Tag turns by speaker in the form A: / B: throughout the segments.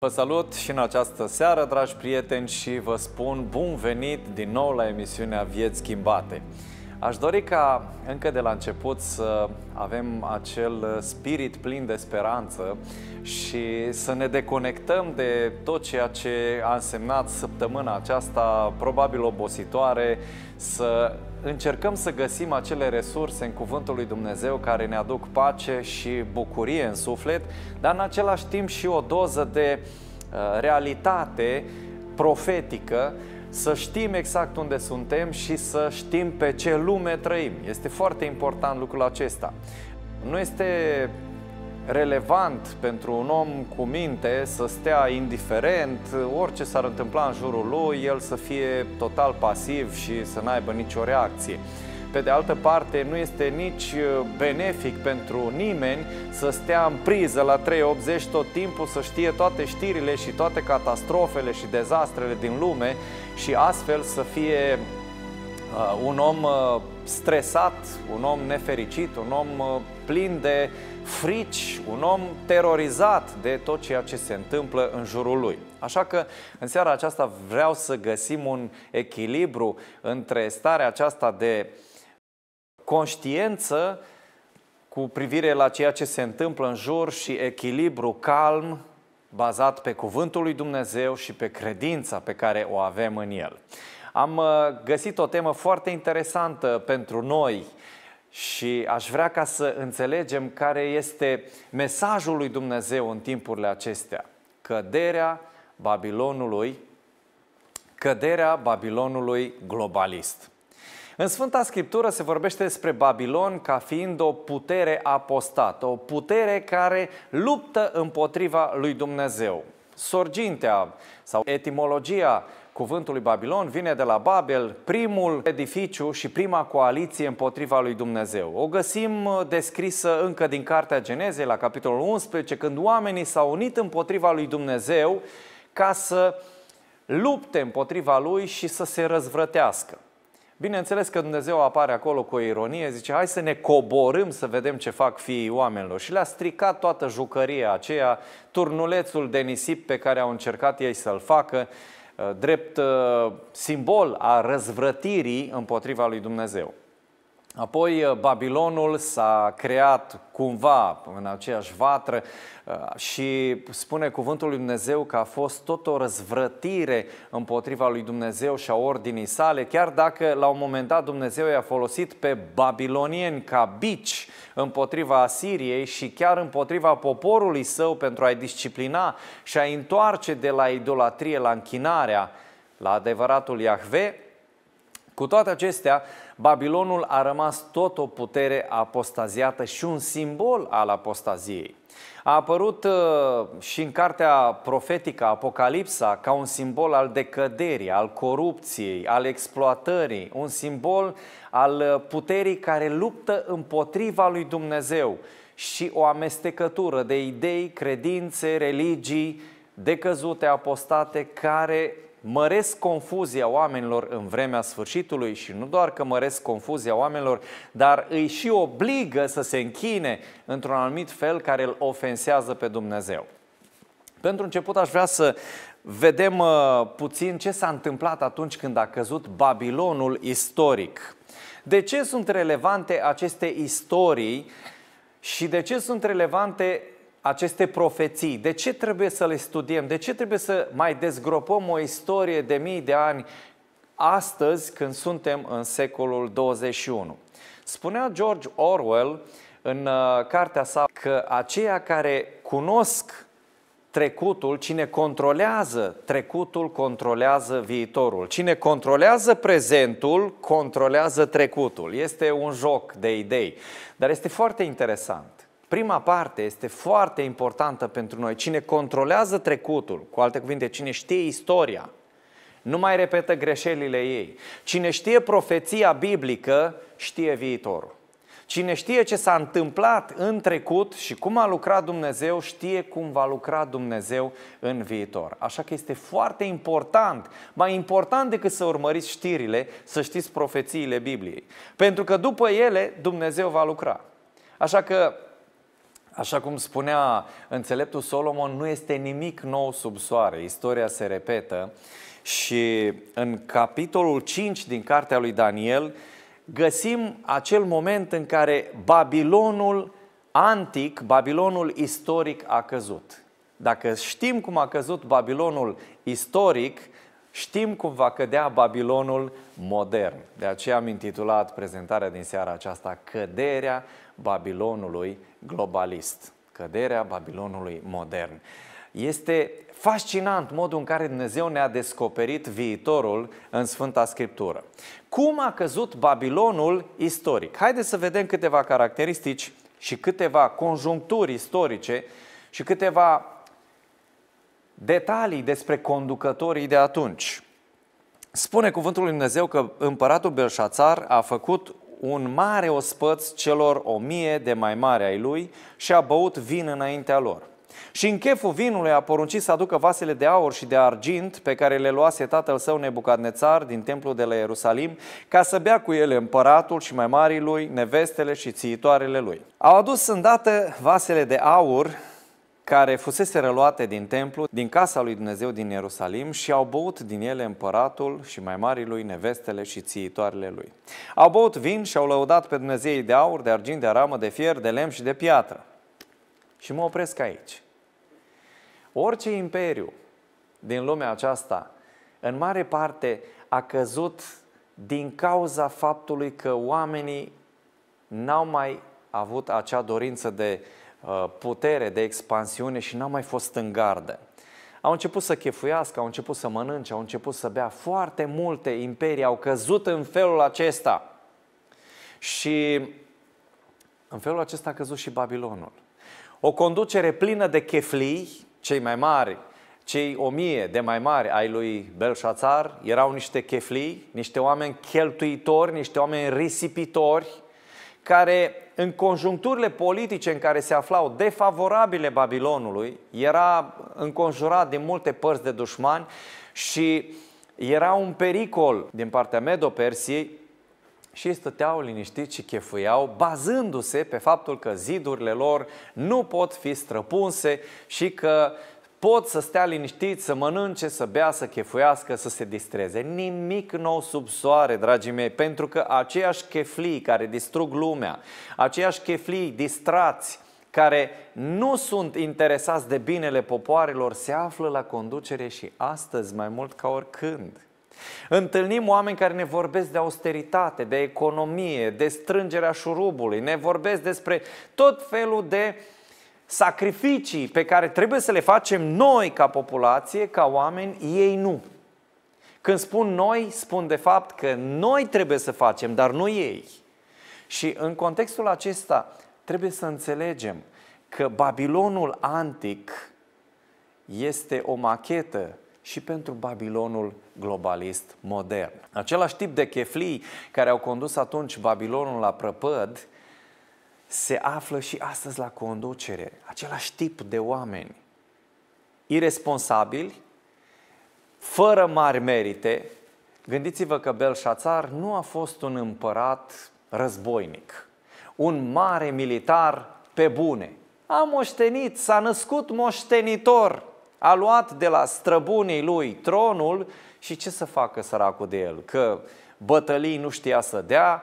A: Vă salut și în această seară, dragi prieteni, și vă spun bun venit din nou la emisiunea Vieți Schimbate. Aș dori ca încă de la început să avem acel spirit plin de speranță și să ne deconectăm de tot ceea ce a însemnat săptămâna aceasta, probabil obositoare, să încercăm să găsim acele resurse în Cuvântul lui Dumnezeu care ne aduc pace și bucurie în suflet, dar în același timp și o doză de uh, realitate profetică să știm exact unde suntem și să știm pe ce lume trăim. Este foarte important lucrul acesta. Nu este relevant pentru un om cu minte să stea indiferent, orice s-ar întâmpla în jurul lui, el să fie total pasiv și să n-aibă nicio reacție. Pe de altă parte, nu este nici uh, benefic pentru nimeni să stea în priză la 380 tot timpul, să știe toate știrile și toate catastrofele și dezastrele din lume și astfel să fie Uh, un om uh, stresat, un om nefericit, un om uh, plin de frici, un om terorizat de tot ceea ce se întâmplă în jurul lui. Așa că în seara aceasta vreau să găsim un echilibru între starea aceasta de uh, conștiență cu privire la ceea ce se întâmplă în jur și echilibru calm bazat pe cuvântul lui Dumnezeu și pe credința pe care o avem în el. Am uh, găsit o temă foarte interesantă pentru noi și aș vrea ca să înțelegem care este mesajul lui Dumnezeu în timpurile acestea. Căderea Babilonului, căderea Babilonului globalist. În Sfânta Scriptură se vorbește despre Babilon ca fiind o putere apostată, o putere care luptă împotriva lui Dumnezeu. Sorgintea sau etimologia cuvântului Babilon vine de la Babel, primul edificiu și prima coaliție împotriva lui Dumnezeu. O găsim descrisă încă din Cartea Genezei, la capitolul 11, când oamenii s-au unit împotriva lui Dumnezeu ca să lupte împotriva lui și să se răzvrătească. Bineînțeles că Dumnezeu apare acolo cu o ironie, zice, hai să ne coborâm să vedem ce fac fiii oamenilor. Și le-a stricat toată jucăria aceea, turnulețul de nisip pe care au încercat ei să-l facă, uh, drept uh, simbol a răzvrătirii împotriva lui Dumnezeu. Apoi uh, Babilonul s-a creat cumva în aceeași vatră uh, și spune cuvântul lui Dumnezeu că a fost tot o răzvrătire împotriva lui Dumnezeu și a ordinii sale, chiar dacă la un moment dat Dumnezeu i-a folosit pe babilonieni ca bici împotriva Asiriei și chiar împotriva poporului său pentru a-i disciplina și a-i întoarce de la idolatrie la închinarea la adevăratul Iahve, cu toate acestea, Babilonul a rămas tot o putere apostaziată și un simbol al apostaziei. A apărut uh, și în cartea profetică Apocalipsa ca un simbol al decăderii, al corupției, al exploatării, un simbol al uh, puterii care luptă împotriva lui Dumnezeu și o amestecătură de idei, credințe, religii decăzute, apostate, care măresc confuzia oamenilor în vremea sfârșitului și nu doar că măresc confuzia oamenilor, dar îi și obligă să se închine într-un anumit fel care îl ofensează pe Dumnezeu. Pentru început aș vrea să vedem uh, puțin ce s-a întâmplat atunci când a căzut Babilonul istoric. De ce sunt relevante aceste istorii și de ce sunt relevante aceste profeții? De ce trebuie să le studiem? De ce trebuie să mai dezgropăm o istorie de mii de ani astăzi când suntem în secolul 21? Spunea George Orwell în uh, cartea sa că aceia care cunosc trecutul, cine controlează trecutul, controlează viitorul. Cine controlează prezentul, controlează trecutul. Este un joc de idei, dar este foarte interesant. Prima parte este foarte importantă pentru noi. Cine controlează trecutul, cu alte cuvinte, cine știe istoria, nu mai repetă greșelile ei. Cine știe profeția biblică, știe viitorul. Cine știe ce s-a întâmplat în trecut și cum a lucrat Dumnezeu, știe cum va lucra Dumnezeu în viitor. Așa că este foarte important, mai important decât să urmăriți știrile, să știți profețiile Bibliei. Pentru că după ele Dumnezeu va lucra. Așa că Așa cum spunea înțeleptul Solomon, nu este nimic nou sub soare, istoria se repetă și în capitolul 5 din cartea lui Daniel găsim acel moment în care Babilonul antic, Babilonul istoric a căzut. Dacă știm cum a căzut Babilonul istoric, știm cum va cădea Babilonul modern. De aceea am intitulat prezentarea din seara aceasta Căderea Babilonului globalist, căderea Babilonului modern. Este fascinant modul în care Dumnezeu ne-a descoperit viitorul în Sfânta Scriptură. Cum a căzut Babilonul istoric? Haideți să vedem câteva caracteristici și câteva conjuncturi istorice și câteva detalii despre conducătorii de atunci. Spune cuvântul lui Dumnezeu că împăratul Belșațar a făcut un mare ospăț celor o mie de mai mari ai lui și a băut vin înaintea lor. Și în cheful vinului a poruncit să aducă vasele de aur și de argint pe care le luase tatăl său Nebucadnețar din templul de la Ierusalim ca să bea cu ele împăratul și mai marii lui, nevestele și țiitoarele lui. Au adus îndată vasele de aur care fusese reluate din templu, din casa lui Dumnezeu din Ierusalim și au băut din ele împăratul și mai marii lui nevestele și țiitoarele lui. Au băut vin și au lăudat pe Dumnezeii de aur, de argint, de aramă, de fier, de lemn și de piatră. Și mă opresc aici. Orice imperiu din lumea aceasta, în mare parte, a căzut din cauza faptului că oamenii n-au mai avut acea dorință de Uh, putere, de expansiune și n-a mai fost în gardă. Au început să chefuiască, au început să mănânce, au început să bea. Foarte multe imperii au căzut în felul acesta. Și în felul acesta a căzut și Babilonul. O conducere plină de cheflii, cei mai mari, cei o mie de mai mari ai lui Belșațar erau niște cheflii, niște oameni cheltuitori, niște oameni risipitori, care în conjuncturile politice în care se aflau defavorabile Babilonului, era înconjurat din multe părți de dușmani și era un pericol din partea Medo-Persiei și stăteau liniștiți și chefuiau, bazându-se pe faptul că zidurile lor nu pot fi străpunse și că pot să stea liniștiți, să mănânce, să bea, să chefuiască, să se distreze. Nimic nou sub soare, dragii mei, pentru că aceiași cheflii care distrug lumea, aceiași cheflii distrați, care nu sunt interesați de binele popoarelor, se află la conducere și astăzi mai mult ca oricând. Întâlnim oameni care ne vorbesc de austeritate, de economie, de strângerea șurubului, ne vorbesc despre tot felul de uh, sacrificii pe care trebuie să le facem noi ca populație, ca oameni, ei nu. Când spun noi, spun de fapt că noi trebuie să facem, dar nu ei. Și în contextul acesta trebuie să înțelegem că Babilonul antic este o machetă și pentru Babilonul globalist modern. Același tip de cheflii care au condus atunci Babilonul la prăpăd se află și astăzi la conducere. Același tip de oameni. Iresponsabili, fără mari merite. Gândiți-vă că Belșațar nu a fost un împărat războinic, un mare militar pe bune. A moștenit, s-a născut moștenitor, a luat de la străbunii lui tronul și ce să facă săracul de el? Că bătălii nu știa să dea,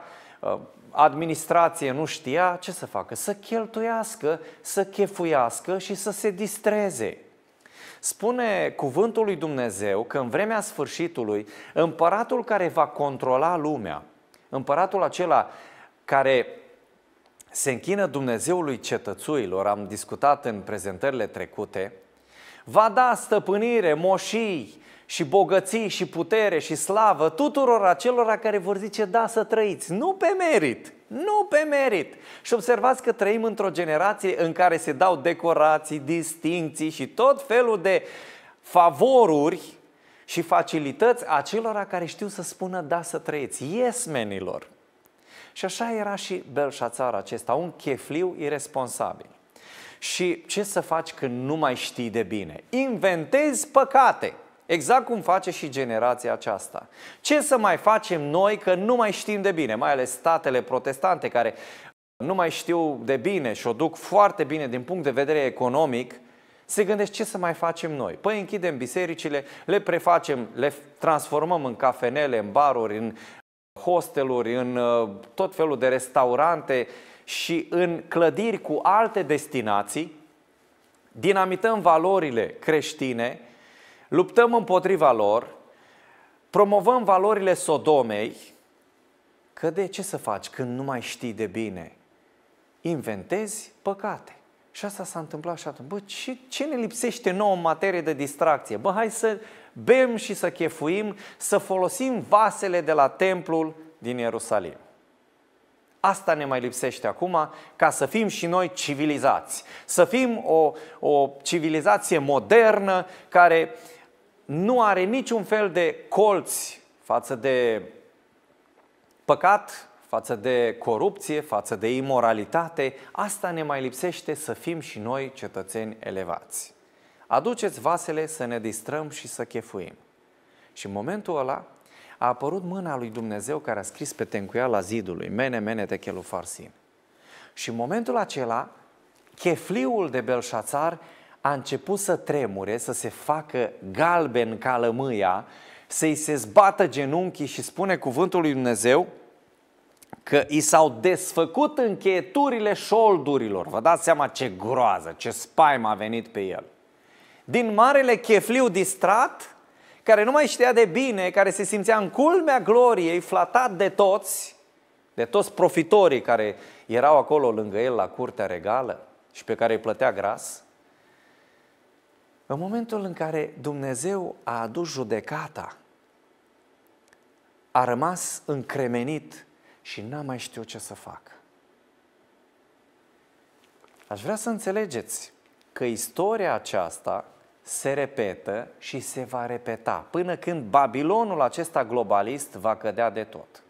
A: administrație nu știa, ce să facă? Să cheltuiască, să chefuiască și să se distreze. Spune cuvântul lui Dumnezeu că în vremea sfârșitului, împăratul care va controla lumea, împăratul acela care se închină Dumnezeului cetățuilor, am discutat în prezentările trecute, va da stăpânire, moșii, și bogății și putere și slavă tuturor acelora care vor zice da să trăiți, nu pe merit, nu pe merit. Și observați că trăim într-o generație în care se dau decorații, distinții și tot felul de favoruri și facilități acelora care știu să spună da să trăiți, yesmenilor. Și așa era și Belșațar acesta, un chefliu irresponsabil. Și ce să faci când nu mai știi de bine? Inventezi păcate. Exact cum face și generația aceasta. Ce să mai facem noi că nu mai știm de bine, mai ales statele protestante care nu mai știu de bine și o duc foarte bine din punct de vedere economic, se gândesc ce să mai facem noi. Păi închidem bisericile, le prefacem, le transformăm în cafenele, în baruri, în hosteluri, în uh, tot felul de restaurante și în clădiri cu alte destinații, dinamităm valorile creștine, luptăm împotriva lor, promovăm valorile Sodomei, că de ce să faci când nu mai știi de bine? Inventezi păcate. Și asta s-a întâmplat și atunci. Bă, ce, ce ne lipsește nouă în materie de distracție? Bă, hai să bem și să chefuim, să folosim vasele de la templul din Ierusalim. Asta ne mai lipsește acum ca să fim și noi civilizați. Să fim o, o civilizație modernă care uh, nu are niciun fel de colți față de păcat, față de corupție, față de imoralitate, asta ne mai lipsește să fim și noi cetățeni elevați. Aduceți vasele să ne distrăm și să chefuim. Și în momentul ăla a apărut mâna lui Dumnezeu care a scris pe tencuiala zidului, mene, mene, techelu farsin. Și în momentul acela, chefliul de Belșațar a început să tremure, să se facă galben ca lămâia, să-i se zbată genunchii și spune cuvântul lui Dumnezeu că i s-au desfăcut încheieturile șoldurilor. Vă dați seama ce groază, ce spaim a venit pe el. Din marele chefliu distrat, care nu mai știa de bine, care se simțea în culmea gloriei, flatat de toți, de toți profitorii care erau acolo lângă el la curtea regală și pe care îi plătea gras, în momentul în care Dumnezeu a adus judecata, a rămas încremenit și n-a mai știut ce să facă. Aș vrea să înțelegeți că istoria aceasta se repetă și se va repeta până când Babilonul acesta globalist va cădea de tot.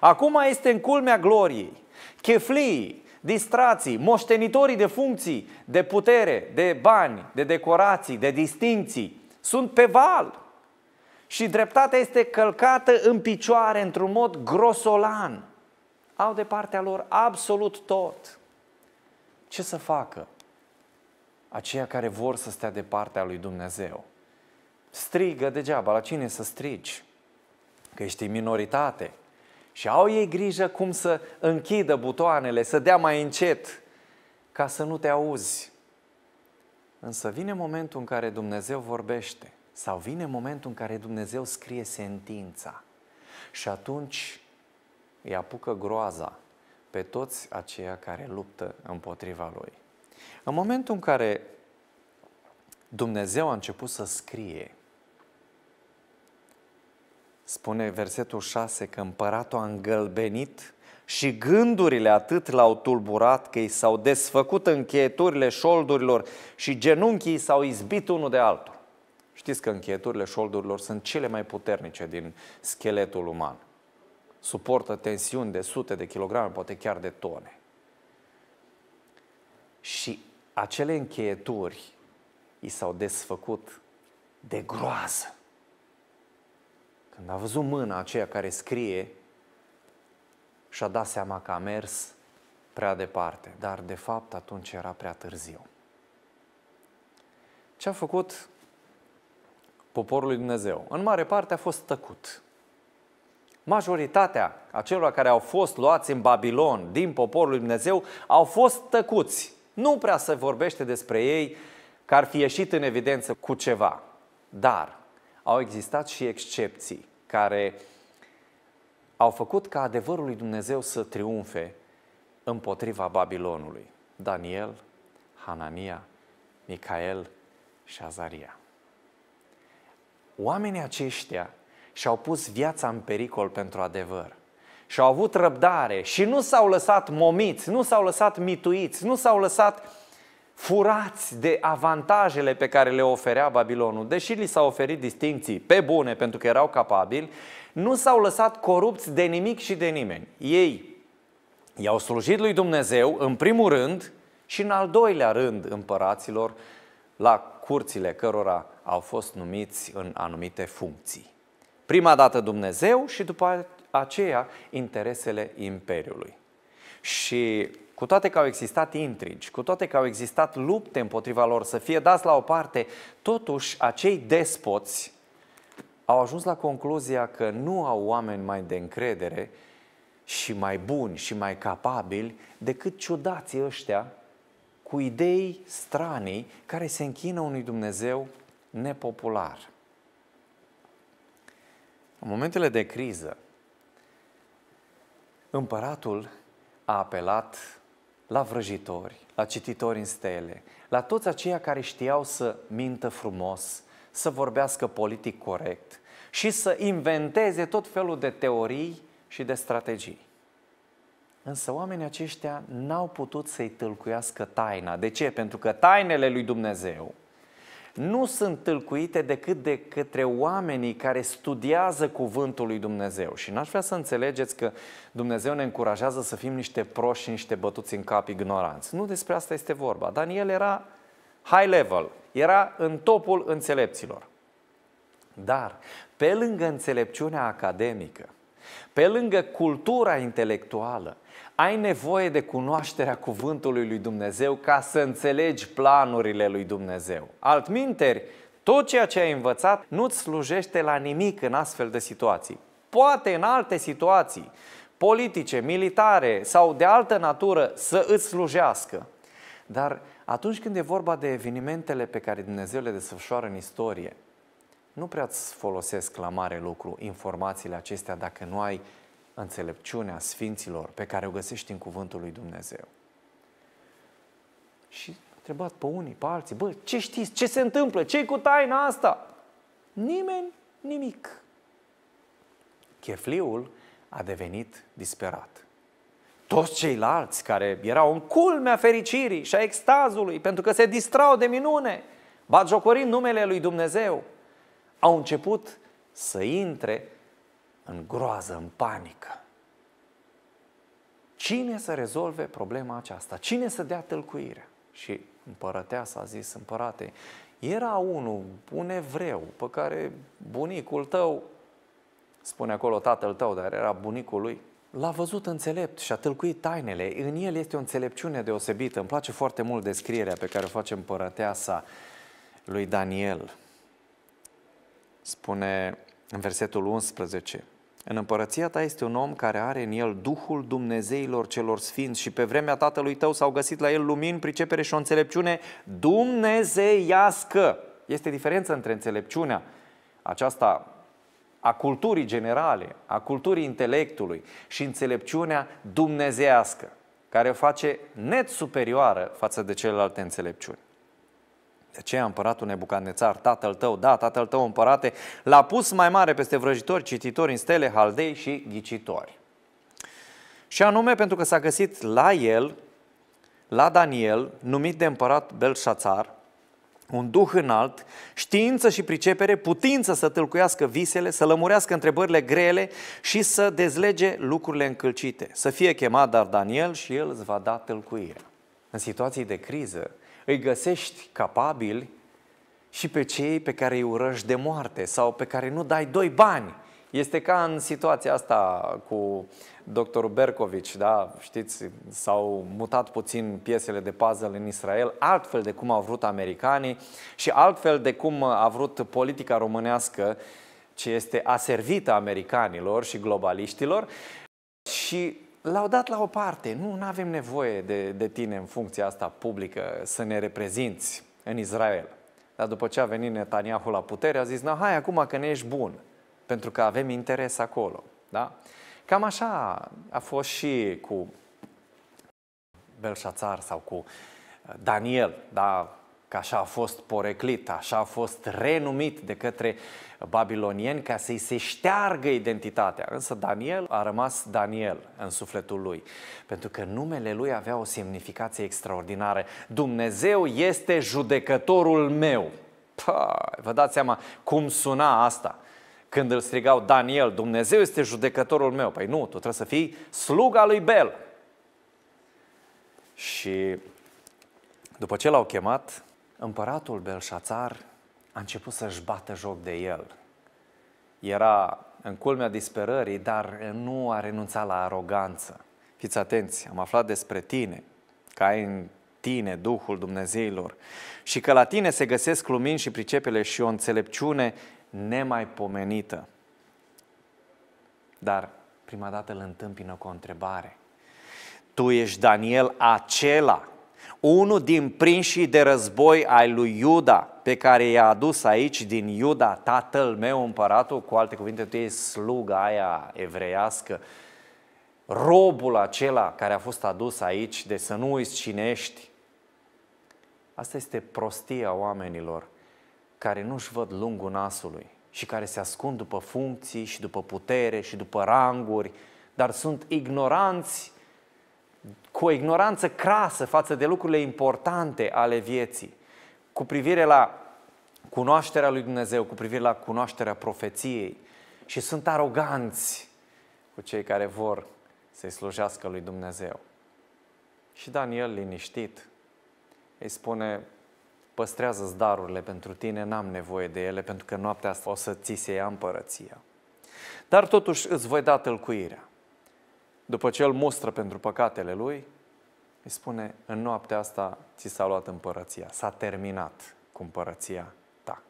A: Acum este în culmea gloriei. cheflii, distrații, moștenitorii de funcții, de putere, de bani, de decorații, de distinții, sunt pe val. Și dreptatea este călcată în picioare într-un mod grosolan. Au de partea lor absolut tot. Ce să facă aceia care vor să stea de partea lui Dumnezeu? Strigă degeaba, la cine să strigi? Că ești minoritate, și au ei grijă cum să închidă butoanele, să dea mai încet, ca să nu te auzi. Însă vine momentul în care Dumnezeu vorbește sau vine momentul în care Dumnezeu scrie sentința. Și atunci îi apucă groaza pe toți aceia care luptă împotriva lui. În momentul în care Dumnezeu a început să scrie Spune versetul 6 că împăratul a îngălbenit și gândurile atât l-au tulburat că i s-au desfăcut încheieturile șoldurilor și genunchii s-au izbit unul de altul. Știți că încheieturile șoldurilor sunt cele mai puternice din scheletul uman. Suportă tensiuni de sute de kilograme, poate chiar de tone. Și acele încheieturi i s-au desfăcut de groază. Când a văzut mâna aceea care scrie, și-a dat seama că a mers prea departe, dar de fapt atunci era prea târziu. Ce a făcut poporul lui Dumnezeu? În mare parte a fost tăcut. Majoritatea acelor care au fost luați în Babilon din poporul lui Dumnezeu au fost tăcuți. Nu prea se vorbește despre ei că ar fi ieșit în evidență cu ceva. Dar au existat și excepții care au făcut ca adevărul lui Dumnezeu să triumfe împotriva Babilonului. Daniel, Hanania, Micael și Azaria. Oamenii aceștia și-au pus viața în pericol pentru adevăr. Și-au avut răbdare și nu s-au lăsat momiți, nu s-au lăsat mituiți, nu s-au lăsat furați de avantajele pe care le oferea Babilonul, deși li s-au oferit distinții pe bune pentru că erau capabili, nu s-au lăsat corupți de nimic și de nimeni. Ei i-au slujit lui Dumnezeu în primul rând și în al doilea rând împăraților la curțile cărora au fost numiți în anumite funcții. Prima dată Dumnezeu și după aceea interesele Imperiului. Și cu toate că au existat intrigi, cu toate că au existat lupte împotriva lor să fie dați la o parte, totuși acei despoți au ajuns la concluzia că nu au oameni mai de încredere și mai buni și mai capabili decât ciudații ăștia cu idei stranii care se închină unui Dumnezeu nepopular. În momentele de criză, împăratul a apelat la vrăjitori, la cititori în stele, la toți aceia care știau să mintă frumos, să vorbească politic corect și să inventeze tot felul de teorii și de strategii. Însă oamenii aceștia n-au putut să-i tâlcuiască taina. De ce? Pentru că tainele lui Dumnezeu nu sunt tâlcuite decât de către oamenii care studiază cuvântul lui Dumnezeu. Și n-aș vrea să înțelegeți că Dumnezeu ne încurajează să fim niște proști și niște bătuți în cap ignoranți. Nu despre asta este vorba. Daniel era high level, era în topul înțelepților. Dar, pe lângă înțelepciunea academică, pe lângă cultura intelectuală, ai nevoie de cunoașterea cuvântului lui Dumnezeu ca să înțelegi planurile lui Dumnezeu. Altminteri, tot ceea ce ai învățat nu-ți slujește la nimic în astfel de situații. Poate în alte situații, politice, militare sau de altă natură, să îți slujească. Dar atunci când e vorba de evenimentele pe care Dumnezeu le desfășoară în istorie, nu prea îți folosesc la mare lucru informațiile acestea dacă nu ai înțelepciunea sfinților pe care o găsești în cuvântul lui Dumnezeu. Și a întrebat pe unii, pe alții, bă, ce știți, ce se întâmplă, ce cu taina asta? Nimeni, nimic. Chefliul a devenit disperat. Toți ceilalți care erau în culmea fericirii și a extazului, pentru că se distrau de minune, bagiocorind numele lui Dumnezeu, au început să intre în groază, în panică. Cine să rezolve problema aceasta? Cine să dea tâlcuirea? Și împărăteasa a zis împărate, era unul, un evreu, pe care bunicul tău, spune acolo tatăl tău, dar era bunicul lui, l-a văzut înțelept și a tâlcuit tainele. În el este o înțelepciune deosebită. Îmi place foarte mult descrierea pe care o face împărăteasa lui Daniel. Spune în versetul 11, în împărăția ta este un om care are în el Duhul Dumnezeilor celor sfinți și pe vremea tatălui tău s-au găsit la el lumini, pricepere și o înțelepciune dumnezeiască. Este diferență între înțelepciunea aceasta a culturii generale, a culturii intelectului și înțelepciunea Dumnezeiască, care o face net superioară față de celelalte înțelepciuni. De aceea împăratul Nebucadnețar, tatăl tău, da, tatăl tău împărate, l-a pus mai mare peste vrăjitori, cititori în stele, haldei și ghicitori. Și anume pentru că s-a găsit la el, la Daniel, numit de împărat Belșațar, un duh înalt, știință și pricepere, putință să tâlcuiască visele, să lămurească întrebările grele și să dezlege lucrurile încălcite. Să fie chemat dar Daniel și el îți va da tâlcuire. În situații de criză, îi găsești capabili și pe cei pe care îi urăști de moarte sau pe care nu dai doi bani. Este ca în situația asta cu doctorul Bercovici, da? Știți, s-au mutat puțin piesele de puzzle în Israel, altfel de cum au vrut americanii și altfel de cum a vrut politica românească ce este aservită americanilor și globaliștilor și L-au dat la o parte. Nu avem nevoie de, de tine în funcția asta publică să ne reprezinți în Israel. Dar după ce a venit Netanyahu la putere, a zis, na, hai acum că ne ești bun, pentru că avem interes acolo. Da? Cam așa a fost și cu Belșațar sau cu uh, Daniel, da? că așa a fost poreclit, așa a fost renumit de către babilonieni ca să-i se șteargă identitatea. Însă Daniel a rămas Daniel în sufletul lui, pentru că numele lui avea o semnificație extraordinară. Dumnezeu este judecătorul meu. Pă, vă dați seama cum suna asta când îl strigau Daniel, Dumnezeu este judecătorul meu. Păi nu, tu trebuie să fii sluga lui Bel. Și după ce l-au chemat, Împăratul Belșațar a început să-și bată joc de el. Era în culmea disperării, dar nu a renunțat la aroganță. Fiți atenți, am aflat despre tine, că ai în tine Duhul Dumnezeilor și că la tine se găsesc lumini și pricepele și o înțelepciune nemaipomenită. Dar prima dată îl întâmpină cu o întrebare. Tu ești Daniel acela unul din prinșii de război ai lui Iuda, pe care i-a adus aici din Iuda, tatăl meu împăratul, cu alte cuvinte, tu e sluga aia evreiască, robul acela care a fost adus aici, de să nu uiți cine ești. Asta este prostia oamenilor care nu-și văd lungul nasului și care se ascund după funcții și după putere și după ranguri, dar sunt ignoranți cu o ignoranță crasă față de lucrurile importante ale vieții, cu privire la cunoașterea lui Dumnezeu, cu privire la cunoașterea profeției și sunt aroganți cu cei care vor să-i slujească lui Dumnezeu. Și Daniel, liniștit, îi spune, păstrează-ți darurile pentru tine, n-am nevoie de ele, pentru că noaptea asta o să ți se ia împărăția. Dar totuși îți voi da tălcuirea după ce îl mostră pentru păcatele lui, îi spune, în noaptea asta ți s-a luat împărăția, s-a terminat cu împărăția ta.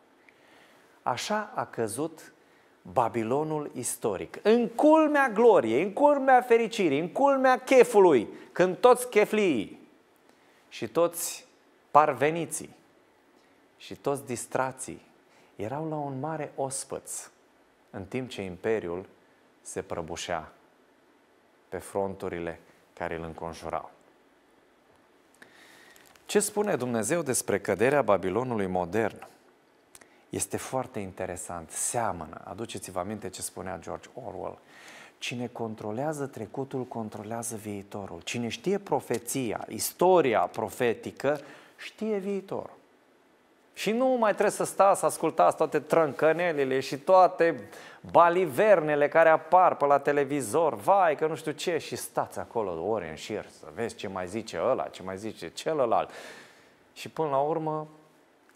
A: Așa a căzut Babilonul istoric, în culmea gloriei, în culmea fericirii, în culmea chefului, când toți chefliii și toți parveniții și toți distrații erau la un mare ospăț, în timp ce imperiul se prăbușea pe fronturile care îl înconjurau. Ce spune Dumnezeu despre căderea Babilonului modern? Este foarte interesant, seamănă. Aduceți-vă aminte ce spunea George Orwell. Cine controlează trecutul, controlează viitorul. Cine știe profeția, istoria profetică, știe viitorul. Și nu mai trebuie să stați să ascultați toate trâncănelile și toate balivernele care apar pe la televizor, vai că nu știu ce, și stați acolo ore în șir să vezi ce mai zice ăla, ce mai zice celălalt. Și până la urmă,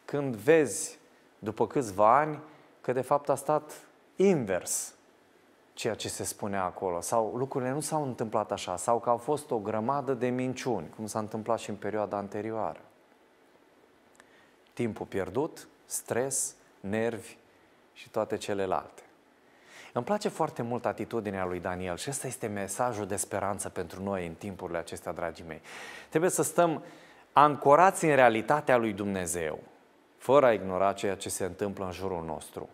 A: când vezi după câțiva ani că de fapt a stat invers ceea ce se spunea acolo, sau lucrurile nu s-au întâmplat așa, sau că au fost o grămadă de minciuni, cum s-a întâmplat și în perioada anterioară timpul pierdut, stres, nervi și toate celelalte. Îmi place foarte mult atitudinea lui Daniel și ăsta este mesajul de speranță pentru noi în timpurile acestea, dragii mei. Trebuie să stăm ancorați în realitatea lui Dumnezeu, fără a ignora ceea ce se întâmplă în jurul nostru.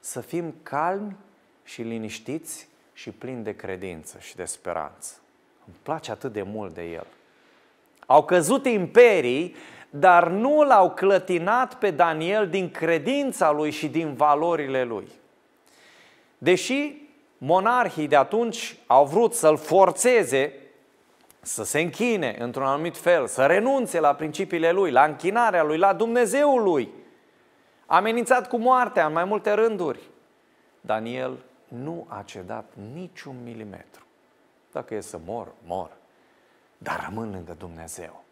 A: Să fim calmi și liniștiți și plini de credință și de speranță. Îmi place atât de mult de el. Au căzut imperii dar nu l-au clătinat pe Daniel din credința lui și din valorile lui. Deși monarhii de atunci au vrut să-l forțeze să se închine într-un anumit fel, să renunțe la principiile lui, la închinarea lui, la Dumnezeul lui, amenințat cu moartea în mai multe rânduri, Daniel nu a cedat niciun milimetru. Dacă e să mor, mor, dar rămân lângă Dumnezeu.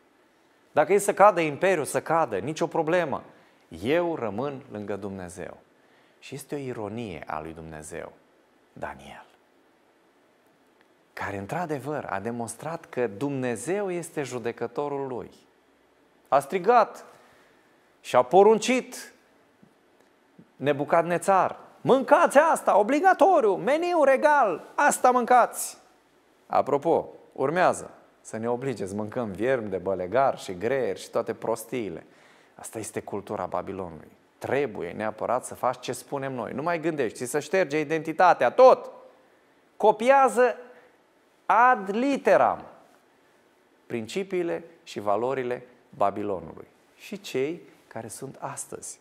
A: Dacă e să cadă imperiul, să cadă, nicio problemă. Eu rămân lângă Dumnezeu. Și este o ironie a lui Dumnezeu, Daniel, care într-adevăr a demonstrat că Dumnezeu este judecătorul lui. A strigat și a poruncit nețar. mâncați asta, obligatoriu, meniu regal, asta mâncați. Apropo, urmează, să ne oblige să mâncăm viermi de bălegar și greier și toate prostiile. Asta este cultura Babilonului. Trebuie neapărat să faci ce spunem noi. Nu mai gândești, ți să șterge identitatea, tot. Copiază ad literam principiile și valorile Babilonului. Și cei care sunt astăzi.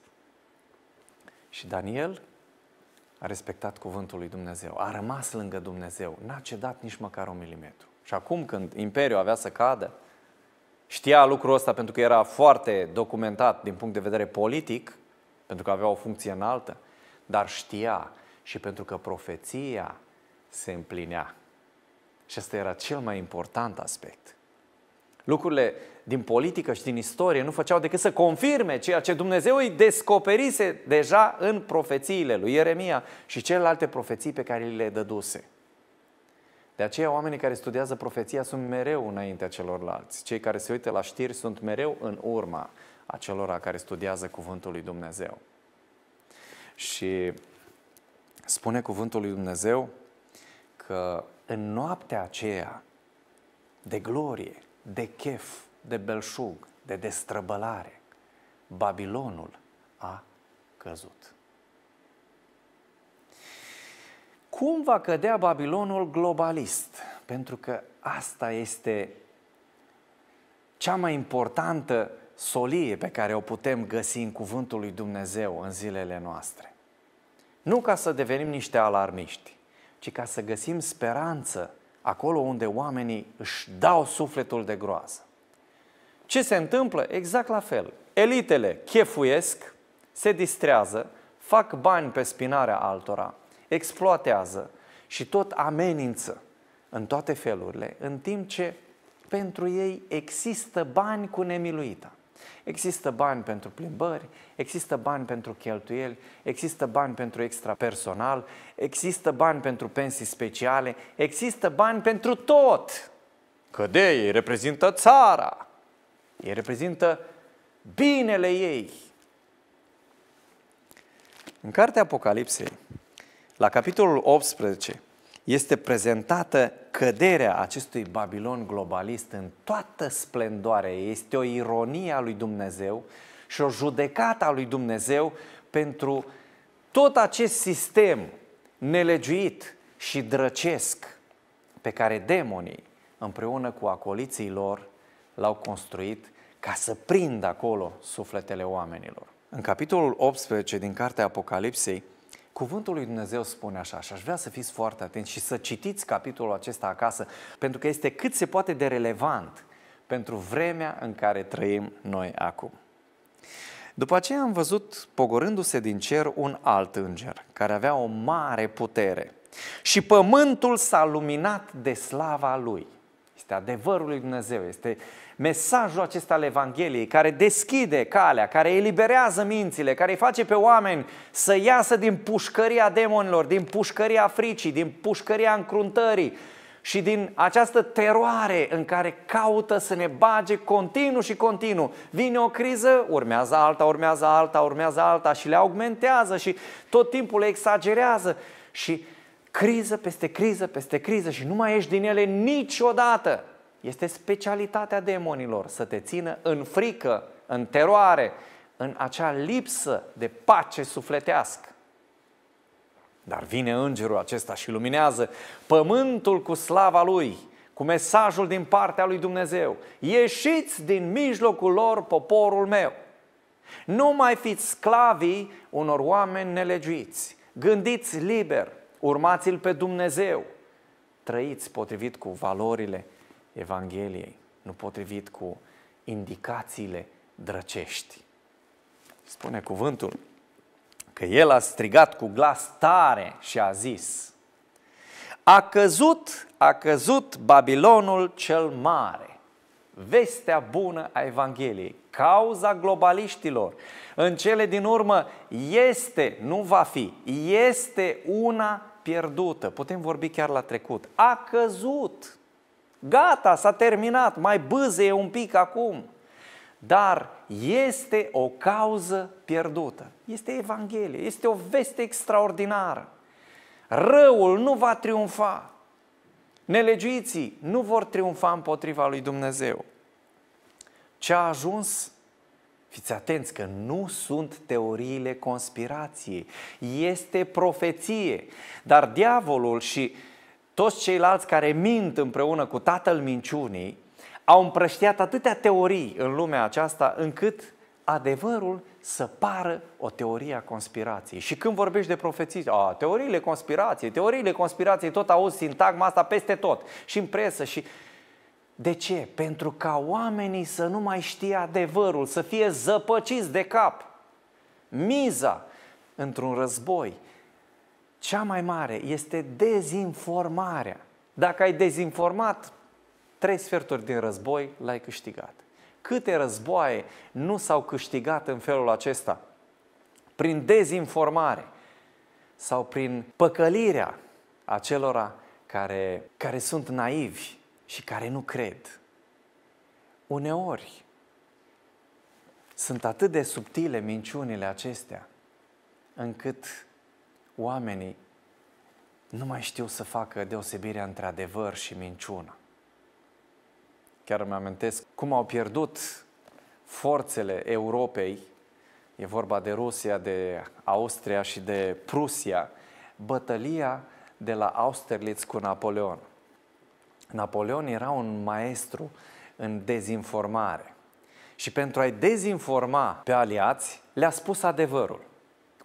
A: Și Daniel a respectat cuvântul lui Dumnezeu, a rămas lângă Dumnezeu, n-a cedat nici măcar un milimetru. Și acum când imperiul avea să cadă, știa lucrul ăsta pentru că era foarte documentat din punct de vedere politic, pentru că avea o funcție înaltă, dar știa și pentru că profeția se împlinea. Și asta era cel mai important aspect. Lucrurile din politică și din istorie nu făceau decât să confirme ceea ce Dumnezeu îi descoperise deja în profețiile lui Ieremia și celelalte profeții pe care le dăduse. De aceea oamenii care studiază profeția sunt mereu înaintea celorlalți. Cei care se uită la știri sunt mereu în urma acelora care studiază cuvântul lui Dumnezeu. Și spune cuvântul lui Dumnezeu că în noaptea aceea de glorie, de chef, de belșug, de destrăbălare, Babilonul a căzut. Cum va cădea Babilonul globalist? Pentru că asta este cea mai importantă solie pe care o putem găsi în Cuvântul lui Dumnezeu în zilele noastre. Nu ca să devenim niște alarmiști, ci ca să găsim speranță acolo unde oamenii își dau sufletul de groază. Ce se întâmplă? Exact la fel. Elitele chefuiesc, se distrează, fac bani pe spinarea altora – exploatează și tot amenință în toate felurile, în timp ce pentru ei există bani cu nemiluita. Există bani pentru plimbări, există bani pentru cheltuieli, există bani pentru extra personal, există bani pentru pensii speciale, există bani pentru tot. Că de ei reprezintă țara, ei reprezintă binele ei. În cartea Apocalipsei, la capitolul 18 este prezentată căderea acestui Babilon globalist în toată splendoare. Este o ironie a lui Dumnezeu și o judecată a lui Dumnezeu pentru tot acest sistem nelegiuit și drăcesc pe care demonii împreună cu acoliții lor l-au construit ca să prindă acolo sufletele oamenilor. În capitolul 18 din Cartea Apocalipsei Cuvântul lui Dumnezeu spune așa și aș vrea să fiți foarte atenți și să citiți capitolul acesta acasă, pentru că este cât se poate de relevant pentru vremea în care trăim noi acum. După aceea am văzut, pogorându-se din cer, un alt înger, care avea o mare putere. Și pământul s-a luminat de slava lui. Este adevărul lui Dumnezeu, este Mesajul acesta al Evangheliei care deschide calea, care eliberează mințile, care îi face pe oameni să iasă din pușcăria demonilor, din pușcăria fricii, din pușcăria încruntării și din această teroare în care caută să ne bage continuu și continuu. Vine o criză, urmează alta, urmează alta, urmează alta și le augmentează și tot timpul le exagerează și criză peste criză peste criză și nu mai ieși din ele niciodată. Este specialitatea demonilor să te țină în frică, în teroare, în acea lipsă de pace sufletească. Dar vine îngerul acesta și luminează pământul cu slava lui, cu mesajul din partea lui Dumnezeu. Ieșiți din mijlocul lor, poporul meu. Nu mai fiți sclavii unor oameni nelegiuiți. Gândiți liber, urmați-l pe Dumnezeu. Trăiți potrivit cu valorile Evangheliei, nu potrivit cu indicațiile drăcești. Spune cuvântul că el a strigat cu glas tare și a zis, a căzut, a căzut Babilonul cel mare. Vestea bună a Evangheliei, cauza globaliștilor, în cele din urmă este, nu va fi, este una pierdută. Putem vorbi chiar la trecut. A căzut. Gata, s-a terminat, mai bâze un pic acum. Dar este o cauză pierdută. Este Evanghelie, este o veste extraordinară. Răul nu va triumfa. Nelegiuiții nu vor triumfa împotriva lui Dumnezeu. Ce a ajuns? Fiți atenți că nu sunt teoriile conspirației, este profeție. Dar diavolul și uh, toți ceilalți care mint împreună cu tatăl minciunii au împrăștiat atâtea teorii în lumea aceasta încât adevărul să pară o teorie a conspirației. Și când vorbești de profeții, a, teoriile conspirației, teoriile conspirației, tot auzi sintagma asta peste tot, și în presă, și... De ce? Pentru ca oamenii să nu mai știe adevărul, să fie zăpăciți de cap. Miza într-un război cea mai mare este dezinformarea. Dacă ai dezinformat trei sferturi din război, l-ai câștigat. Câte războaie nu s-au câștigat în felul acesta? Prin dezinformare sau prin păcălirea acelora care, care sunt naivi și care nu cred. Uneori sunt atât de subtile minciunile acestea încât oamenii nu mai știu să facă deosebirea între adevăr și minciună. Chiar îmi amintesc cum au pierdut forțele Europei, e vorba de Rusia, de Austria și de Prusia, bătălia de la Austerlitz cu Napoleon. Napoleon era un maestru în dezinformare. Și pentru a-i dezinforma pe aliați, le-a spus adevărul.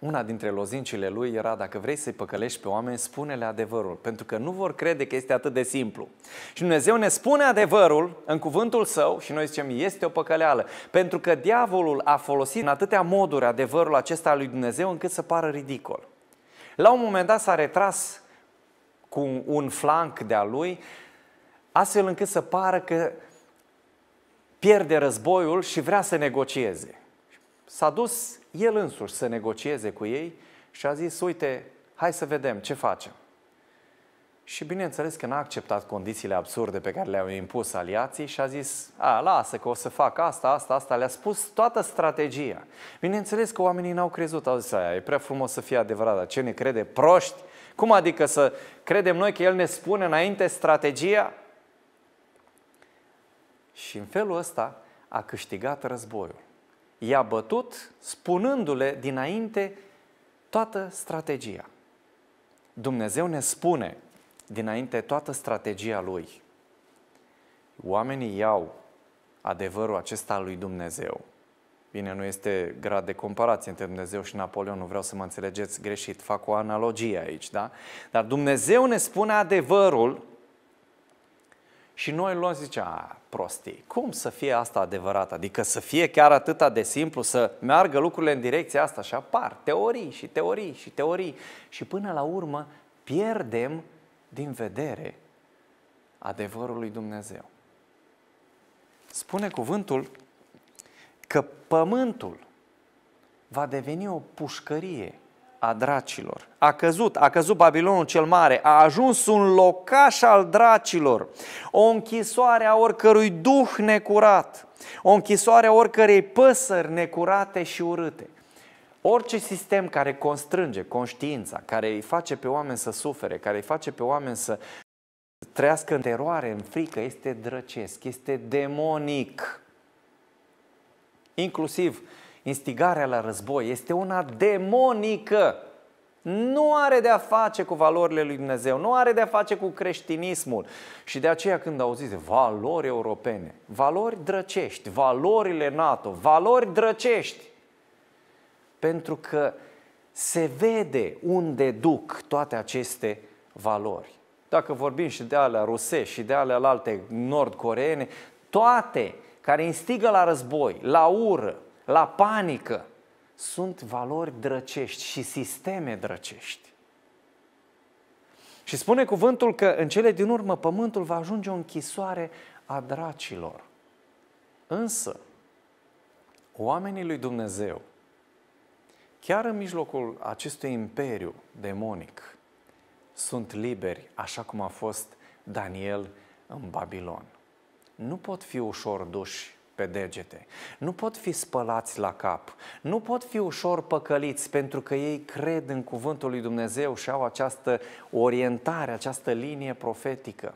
A: Una dintre lozincile lui era, dacă vrei să-i păcălești pe oameni, spune-le adevărul, pentru că nu vor crede că este atât de simplu. Și Dumnezeu ne spune adevărul în cuvântul său și noi zicem, este o păcăleală, pentru că diavolul a folosit în atâtea moduri adevărul acesta al lui Dumnezeu încât să pară ridicol. La un moment dat s-a retras cu un flanc de-a lui, astfel încât să pară că pierde războiul și vrea să negocieze s-a dus el însuși să negocieze cu ei și a zis, uite, hai să vedem ce facem. Și bineînțeles că n-a acceptat condițiile absurde pe care le-au impus aliații și a zis, a, lasă că o să fac asta, asta, asta, le-a spus toată strategia. Bineînțeles că oamenii n-au crezut, au zis, aia e prea frumos să fie adevărat, dar ce ne crede proști? Cum adică să credem noi că el ne spune înainte strategia? Și în felul ăsta a câștigat războiul i-a bătut spunându-le dinainte toată strategia. Dumnezeu ne spune dinainte toată strategia Lui. Oamenii iau adevărul acesta al lui Dumnezeu. Bine, nu este grad de comparație între Dumnezeu și Napoleon, nu vreau să mă înțelegeți greșit, fac o analogie aici, da? Dar Dumnezeu ne spune adevărul și noi luăm, zicea, prostii. Cum să fie asta adevărat? Adică să fie chiar atât de simplu, să meargă lucrurile în direcția asta și apar teorii și teorii și teorii. Și până la urmă pierdem din vedere adevărul lui Dumnezeu. Spune cuvântul că pământul va deveni o pușcărie a dracilor. A căzut, a căzut Babilonul cel mare, a ajuns un locaș al dracilor, o închisoare a oricărui duh necurat, o închisoare a oricărei păsări necurate și urâte. Orice sistem care constrânge conștiința, care îi face pe oameni să sufere, care îi face pe oameni să trăiască în teroare, în frică, este drăcesc, este demonic. Inclusiv instigarea la război este una demonică. Nu are de-a face cu valorile lui Dumnezeu, nu are de-a face cu creștinismul. Și de aceea când auziți valori europene, valori drăcești, valorile NATO, valori drăcești, pentru că se vede unde duc toate aceste valori. Dacă vorbim și de alea rusești și de alea alte nord-coreene, toate care instigă la război, la ură, la panică, sunt valori drăcești și sisteme drăcești. Și spune cuvântul că în cele din urmă pământul va ajunge o închisoare a dracilor. Însă, oamenii lui Dumnezeu, chiar în mijlocul acestui imperiu demonic, sunt liberi, așa cum a fost Daniel în Babilon. Nu pot fi ușor duși pe degete, nu pot fi spălați la cap, nu pot fi ușor păcăliți pentru că ei cred în cuvântul lui Dumnezeu și au această orientare, această linie profetică,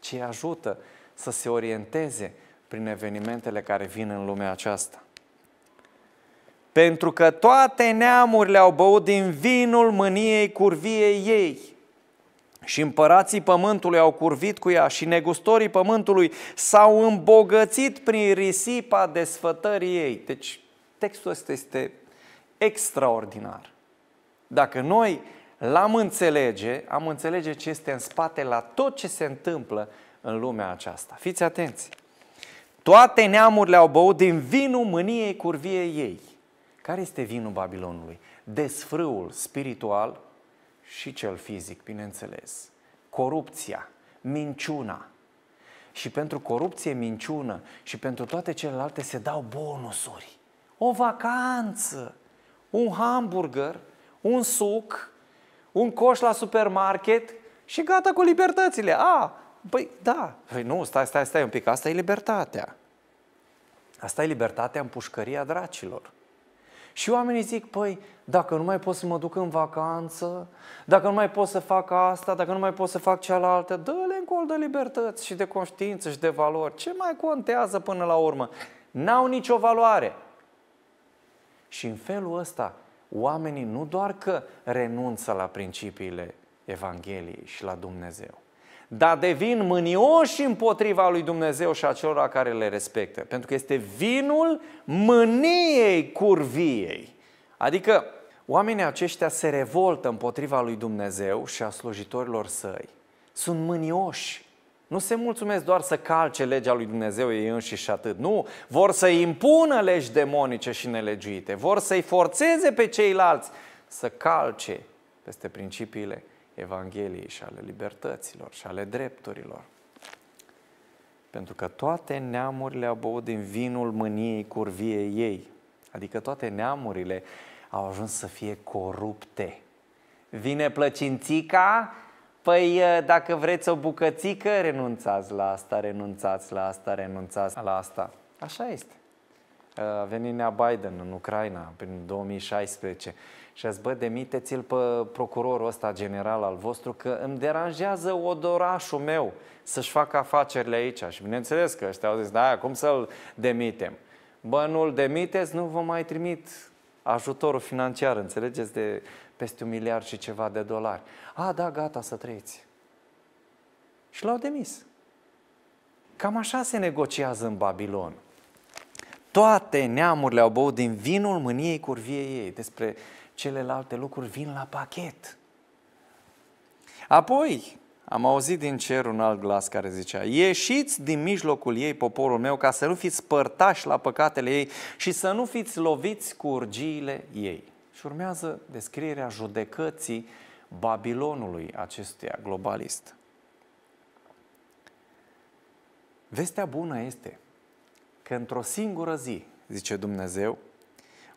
A: ce îi ajută să se orienteze prin evenimentele care vin în lumea aceasta. Pentru că toate neamurile au băut din vinul mâniei curviei ei și împărații pământului au curvit cu ea și negustorii pământului s-au îmbogățit prin risipa desfătării ei. Deci textul ăsta este extraordinar. Dacă noi l-am înțelege, am înțelege ce este în spate la tot ce se întâmplă în lumea aceasta. Fiți atenți! Toate neamurile au băut din vinul mâniei curviei ei. Care este vinul Babilonului? Desfrâul spiritual și cel fizic, bineînțeles. Corupția, minciuna. Și pentru corupție, minciună și pentru toate celelalte se dau bonusuri. O vacanță, un hamburger, un suc, un coș la supermarket și gata cu libertățile. A, păi da, păi nu, stai, stai, stai un pic, asta e libertatea. Asta e libertatea în pușcăria dracilor. Și oamenii zic, păi, dacă nu mai pot să mă duc în vacanță, dacă nu mai pot să fac asta, dacă nu mai pot să fac cealaltă, dă-le în col de libertăți și de conștiință și de valori. Ce mai contează până la urmă? N-au nicio valoare. Și în felul ăsta, oamenii nu doar că renunță la principiile Evangheliei și la Dumnezeu, dar devin mânioși împotriva lui Dumnezeu și a celor care le respectă. Pentru că este vinul mâniei curviei. Adică Oamenii aceștia se revoltă împotriva lui Dumnezeu și a slujitorilor săi. Sunt mânioși. Nu se mulțumesc doar să calce legea lui Dumnezeu ei înși și atât. Nu, vor să impună legi demonice și nelegiuite. Vor să-i forțeze pe ceilalți să calce peste principiile Evangheliei și ale libertăților și ale drepturilor. Pentru că toate neamurile au băut din vinul mâniei curviei ei. Adică toate neamurile au ajuns să fie corupte. Vine plăcințica, păi uh, dacă vreți o bucățică, renunțați la asta, renunțați la asta, renunțați la asta. Așa este. Uh, a venit Nea Biden în Ucraina prin 2016 și a zis, bă, demiteți-l pe procurorul ăsta general al vostru că îmi deranjează odorașul meu să-și facă afacerile aici. Și bineînțeles că ăștia au zis, da, cum să-l demitem? Bă, nu-l demiteți, nu vă mai trimit ajutorul financiar, înțelegeți, de peste un miliard și ceva de dolari. A, da, gata, să trăiți. Și l-au demis. Cam așa se negociază în Babilon. Toate neamurile au băut din vinul mâniei curviei ei. Despre celelalte lucruri vin la pachet. Apoi, am auzit din cer un alt glas care zicea, ieșiți din mijlocul ei, poporul meu, ca să nu fiți părtași la păcatele ei și să nu fiți loviți cu urgiile ei. Și urmează descrierea judecății Babilonului acestuia globalist. Vestea bună este că într-o singură zi, zice Dumnezeu,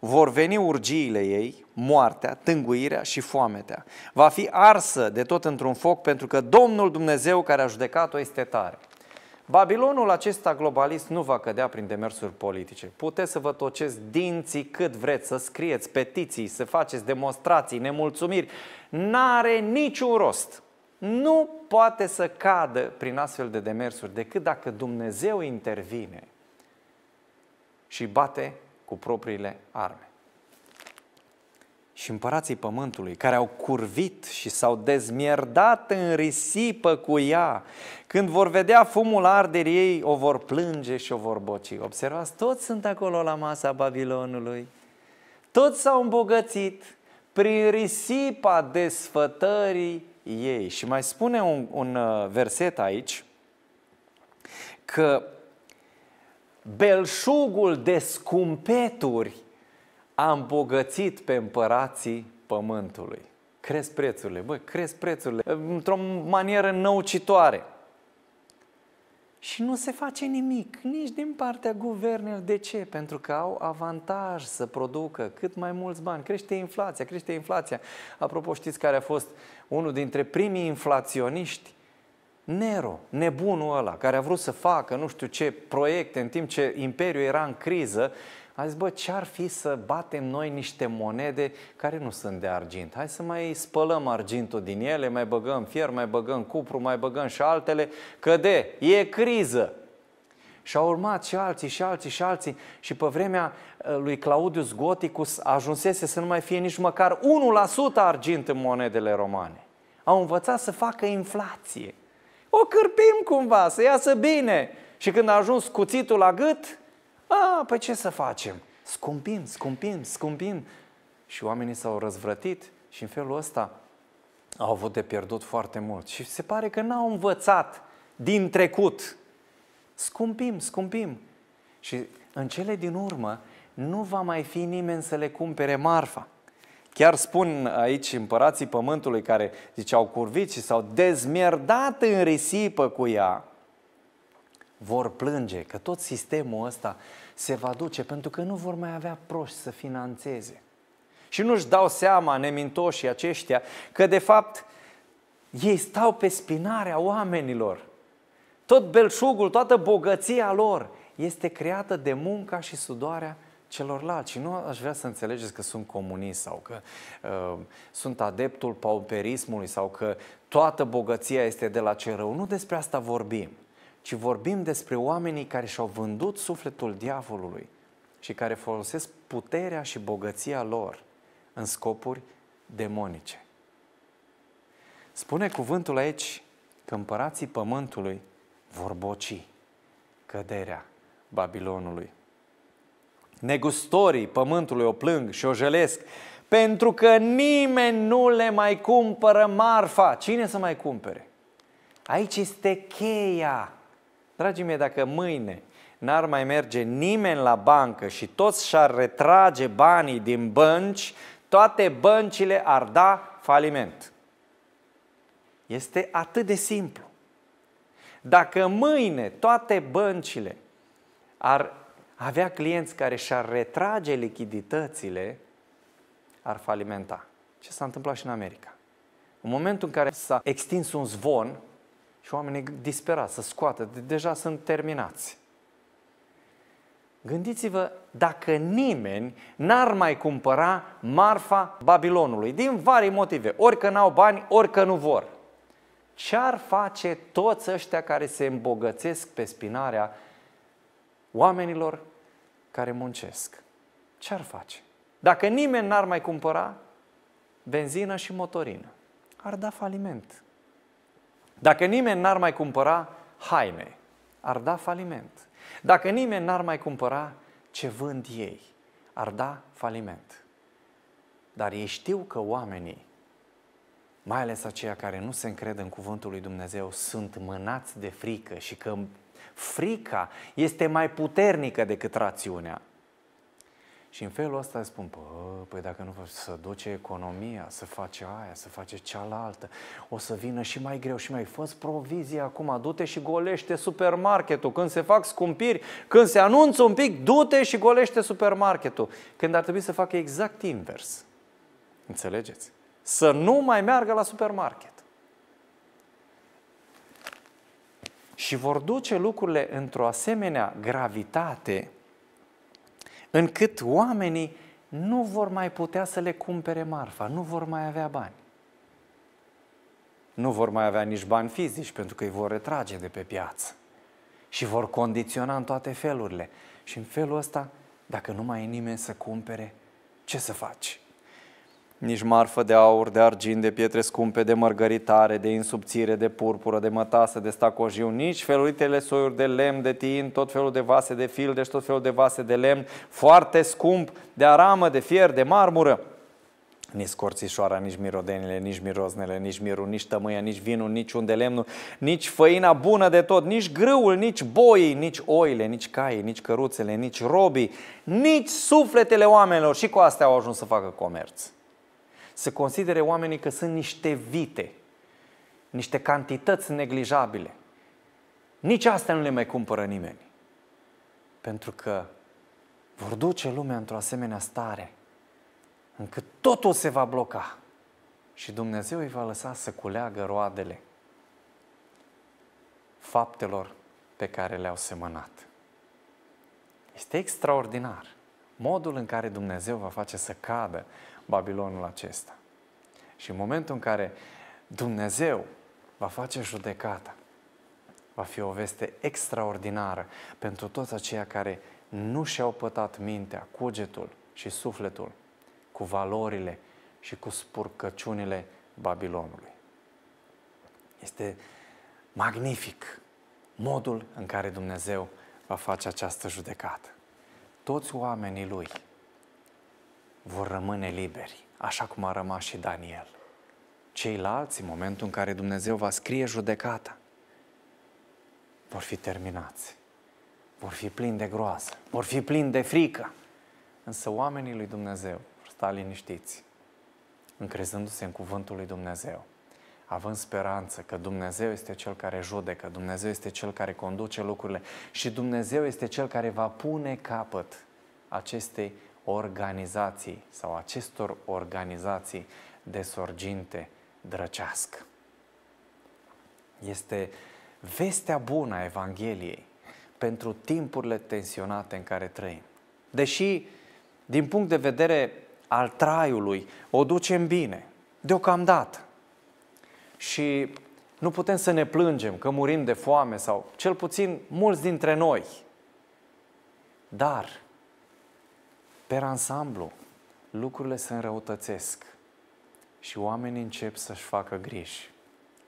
A: vor veni urgiile ei, moartea, tânguirea și foametea. Va fi arsă de tot într-un foc pentru că Domnul Dumnezeu care a judecat-o este tare. Babilonul acesta globalist nu va cădea prin demersuri politice. Puteți să vă toceți dinții cât vreți, să scrieți petiții, să faceți demonstrații, nemulțumiri. N-are niciun rost. Nu poate să cadă prin astfel de demersuri decât dacă Dumnezeu intervine și bate cu propriile arme. Și împărații pământului, care au curvit și s-au dezmierdat în risipă cu ea, când vor vedea fumul arderii ei, o vor plânge și o vor boci. Observați, toți sunt acolo la masa Babilonului. Toți s-au îmbogățit prin risipa desfătării ei. Și mai spune un, un uh, verset aici, că belșugul de scumpeturi a îmbogățit pe împărații pământului. Cresc prețurile, băi, cresc prețurile într-o manieră năucitoare. Și nu se face nimic, nici din partea guvernelor. De ce? Pentru că au avantaj să producă cât mai mulți bani. Crește inflația, crește inflația. Apropo, știți care a fost unul dintre primii inflaționiști? Nero, nebunul ăla, care a vrut să facă nu știu ce proiecte în timp ce imperiul era în criză, a zis, bă, ce-ar fi să batem noi niște monede care nu sunt de argint? Hai să mai spălăm argintul din ele, mai băgăm fier, mai băgăm cupru, mai băgăm și altele, că de, e criză. Și au urmat și alții, și alții, și alții. Și pe vremea ă, lui Claudius Goticus ajunsese să nu mai fie nici măcar 1% argint în monedele romane. Au învățat să facă inflație o cârpim cumva, să iasă bine. Și când a ajuns cuțitul la gât, a, păi ce să facem? Scumpim, scumpim, scumpim. Și oamenii s-au răzvrătit și în felul ăsta au avut de pierdut foarte mult. Și se pare că n-au învățat din trecut. Scumpim, scumpim. Și în cele din urmă nu va mai fi nimeni să le cumpere marfa. Chiar spun aici împărații pământului care ziceau curvit și s-au dezmierdat în risipă cu ea, vor plânge că tot sistemul ăsta se va duce pentru că nu vor mai avea proști să financeze. Și nu-și dau seama nemintoșii aceștia că de fapt ei stau pe spinarea oamenilor. Tot belșugul, toată bogăția lor este creată de munca și sudoarea celorlalți. nu aș vrea să înțelegeți că sunt comunist sau că uh, sunt adeptul pauperismului sau că toată bogăția este de la ce rău. Nu despre asta vorbim, ci vorbim despre oamenii care și-au vândut sufletul diavolului și care folosesc puterea și bogăția lor în scopuri demonice. Spune cuvântul aici că împărații pământului vor boci căderea Babilonului Negustorii pământului o plâng și o jălesc, pentru că nimeni nu le mai cumpără marfa. Cine să mai cumpere? Aici este cheia. Dragii mei, dacă mâine n-ar mai merge nimeni la bancă și toți și-ar retrage banii din bănci, toate băncile ar da faliment. Este atât de simplu. Dacă mâine toate băncile ar avea clienți care și-ar retrage lichiditățile, ar falimenta. Ce s-a întâmplat și în America. În momentul în care s-a extins un zvon și oamenii disperați să scoată, deja sunt terminați. Gândiți-vă dacă nimeni n-ar mai cumpăra marfa Babilonului, din vari motive, ori că n-au bani, ori că nu vor. Ce ar face toți ăștia care se îmbogățesc pe spinarea oamenilor care muncesc. Ce-ar face? Dacă nimeni n-ar mai cumpăra benzină și motorină, ar da faliment. Dacă nimeni n-ar mai cumpăra haine, ar da faliment. Dacă nimeni n-ar mai cumpăra ce vând ei, ar da faliment. Dar ei știu că oamenii, mai ales aceia care nu se încred în cuvântul lui Dumnezeu, sunt mânați de frică și că frica este mai puternică decât rațiunea. Și în felul ăsta îi spun, pă, păi dacă nu să duce economia, să face aia, să face cealaltă, o să vină și mai greu și mai fă provizie acum, du-te și golește supermarketul. Când se fac scumpiri, când se anunță un pic, du-te și golește supermarketul. Când ar trebui să facă exact invers. Înțelegeți? Să nu mai meargă la supermarket. și vor duce lucrurile într-o asemenea gravitate încât oamenii nu vor mai putea să le cumpere marfa, nu vor mai avea bani. Nu vor mai avea nici bani fizici pentru că îi vor retrage de pe piață și vor condiționa în toate felurile. Și în felul ăsta, dacă nu mai e nimeni să cumpere, ce să faci? nici marfă de aur, de argint, de pietre scumpe, de mărgăritare, de insubțire, de purpură, de mătasă, de stacojiu, nici felulitele soiuri de lemn, de tin, tot felul de vase de fil, deci tot felul de vase de lemn, foarte scump, de aramă, de fier, de marmură. Nici scorțișoara, nici mirodenile, nici miroznele, nici mirul, nici tămâia, nici vinul, nici de lemnul, nici făina bună de tot, nici grâul, nici boii, nici oile, nici caii, nici căruțele, nici robii, nici sufletele oamenilor. Și cu astea au ajuns să facă comerț să considere oamenii că sunt niște vite, niște cantități neglijabile. Nici astea nu le mai cumpără nimeni. Pentru că vor duce lumea într-o asemenea stare încât totul se va bloca și Dumnezeu îi va lăsa să culeagă roadele faptelor pe care le-au semănat. Este extraordinar modul în care Dumnezeu va face să cadă Babilonul acesta. Și în momentul în care Dumnezeu va face judecata, va fi o veste extraordinară pentru toți aceia care nu și-au pătat mintea, cugetul și sufletul cu valorile și cu spurcăciunile Babilonului. Este magnific modul în care Dumnezeu va face această judecată. Toți oamenii lui vor rămâne liberi, așa cum a rămas și Daniel. Ceilalți, în momentul în care Dumnezeu va scrie judecata, vor fi terminați, vor fi plini de groază, vor fi plini de frică. Însă oamenii lui Dumnezeu vor sta liniștiți, încrezându-se în cuvântul lui Dumnezeu, având speranță că Dumnezeu este Cel care judecă, Dumnezeu este Cel care conduce lucrurile și Dumnezeu este Cel care va pune capăt acestei organizații sau acestor organizații de sorginte drăcească. Este vestea bună a Evangheliei pentru timpurile tensionate în care trăim. Deși, din punct de vedere al traiului, o ducem bine, deocamdată. Și nu putem să ne plângem că murim de foame sau cel puțin mulți dintre noi. Dar Per ansamblu, lucrurile se înrăutățesc și oamenii încep să-și facă griji.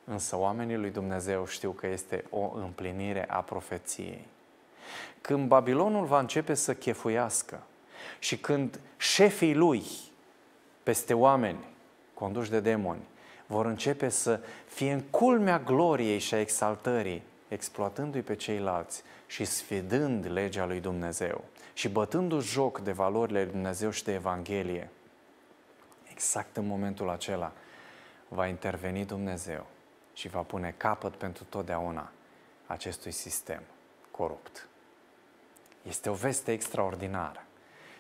A: Însă oamenii lui Dumnezeu știu că este o împlinire a profeției. Când Babilonul va începe să chefuiască și când șefii lui peste oameni, conduși de demoni, vor începe să fie în culmea gloriei și a exaltării, exploatându-i pe ceilalți și sfidând legea lui Dumnezeu, și bătându-și joc de valorile lui Dumnezeu și de Evanghelie, exact în momentul acela, va interveni Dumnezeu și va pune capăt pentru totdeauna acestui sistem corupt. Este o veste extraordinară.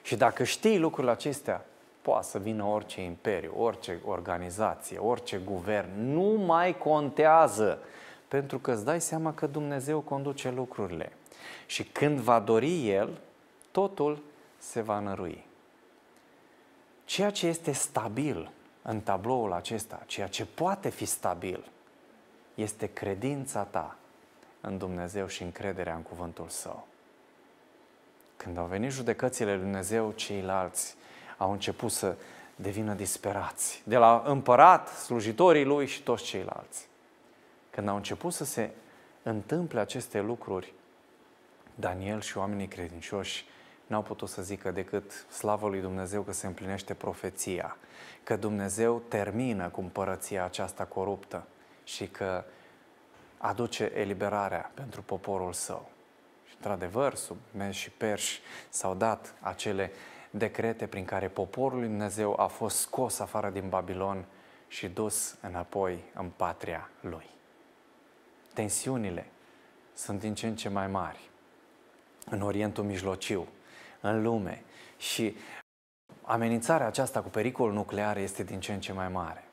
A: Și dacă știi lucrurile acestea, poate să vină orice imperiu, orice organizație, orice guvern. Nu mai contează, pentru că îți dai seama că Dumnezeu conduce lucrurile. Și când va dori El, totul se va nărui. Ceea ce este stabil în tabloul acesta, ceea ce poate fi stabil, este credința ta în Dumnezeu și încrederea în cuvântul Său. Când au venit judecățile lui Dumnezeu, ceilalți au început să devină disperați, de la împărat, slujitorii lui și toți ceilalți. Când au început să se întâmple aceste lucruri, Daniel și oamenii credincioși n-au putut să zică decât slavă lui Dumnezeu că se împlinește profeția, că Dumnezeu termină cu împărăția aceasta coruptă și că aduce eliberarea pentru poporul său. Și într-adevăr, sub mezi și perși s-au dat acele decrete prin care poporul lui Dumnezeu a fost scos afară din Babilon și dus înapoi în patria lui. Tensiunile sunt din ce în ce mai mari în Orientul Mijlociu, în lume și amenințarea aceasta cu pericol nuclear este din ce în ce mai mare.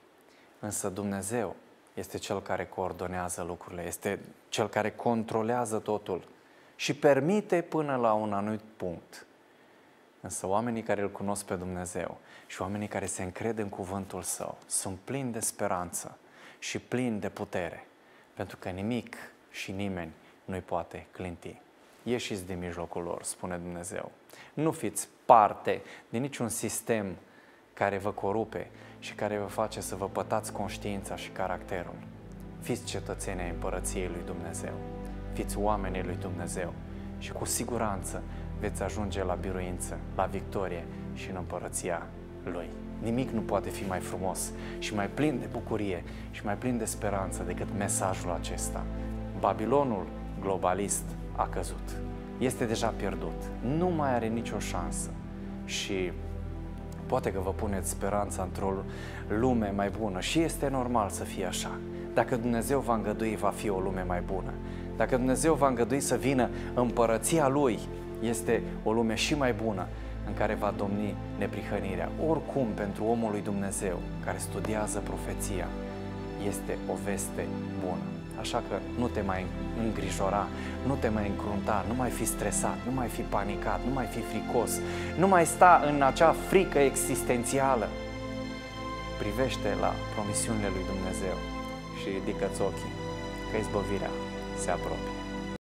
A: Însă Dumnezeu este cel care coordonează lucrurile, este cel care controlează totul și permite până la un anumit punct. Însă oamenii care îl cunosc pe Dumnezeu și oamenii care se încred în cuvântul său sunt plini de speranță și plini de putere, pentru că nimic și nimeni nu-i poate clinti ieșiți din mijlocul lor, spune Dumnezeu. Nu fiți parte din niciun sistem care vă corupe și care vă face să vă pătați conștiința și caracterul. Fiți cetățenii împărăției lui Dumnezeu. Fiți oamenii lui Dumnezeu și cu siguranță veți ajunge la biruință, la victorie și în împărăția lui. Nimic nu poate fi mai frumos și mai plin de bucurie și mai plin de speranță decât mesajul acesta. Babilonul globalist a căzut. Este deja pierdut. Nu mai are nicio șansă. Și poate că vă puneți speranța într-o lume mai bună și este normal să fie așa. Dacă Dumnezeu va îngădui, va fi o lume mai bună. Dacă Dumnezeu va îngădui să vină împărăția Lui, este o lume și mai bună în care va domni neprihănirea. Oricum, pentru omul lui Dumnezeu care studiază profeția, este o veste bună. Așa că nu te mai îngrijora, nu te mai încrunta, nu mai fi stresat, nu mai fi panicat, nu mai fi fricos, nu mai sta în acea frică existențială. Privește la promisiunile lui Dumnezeu și ridică-ți ochii, că izbăvirea se apropie.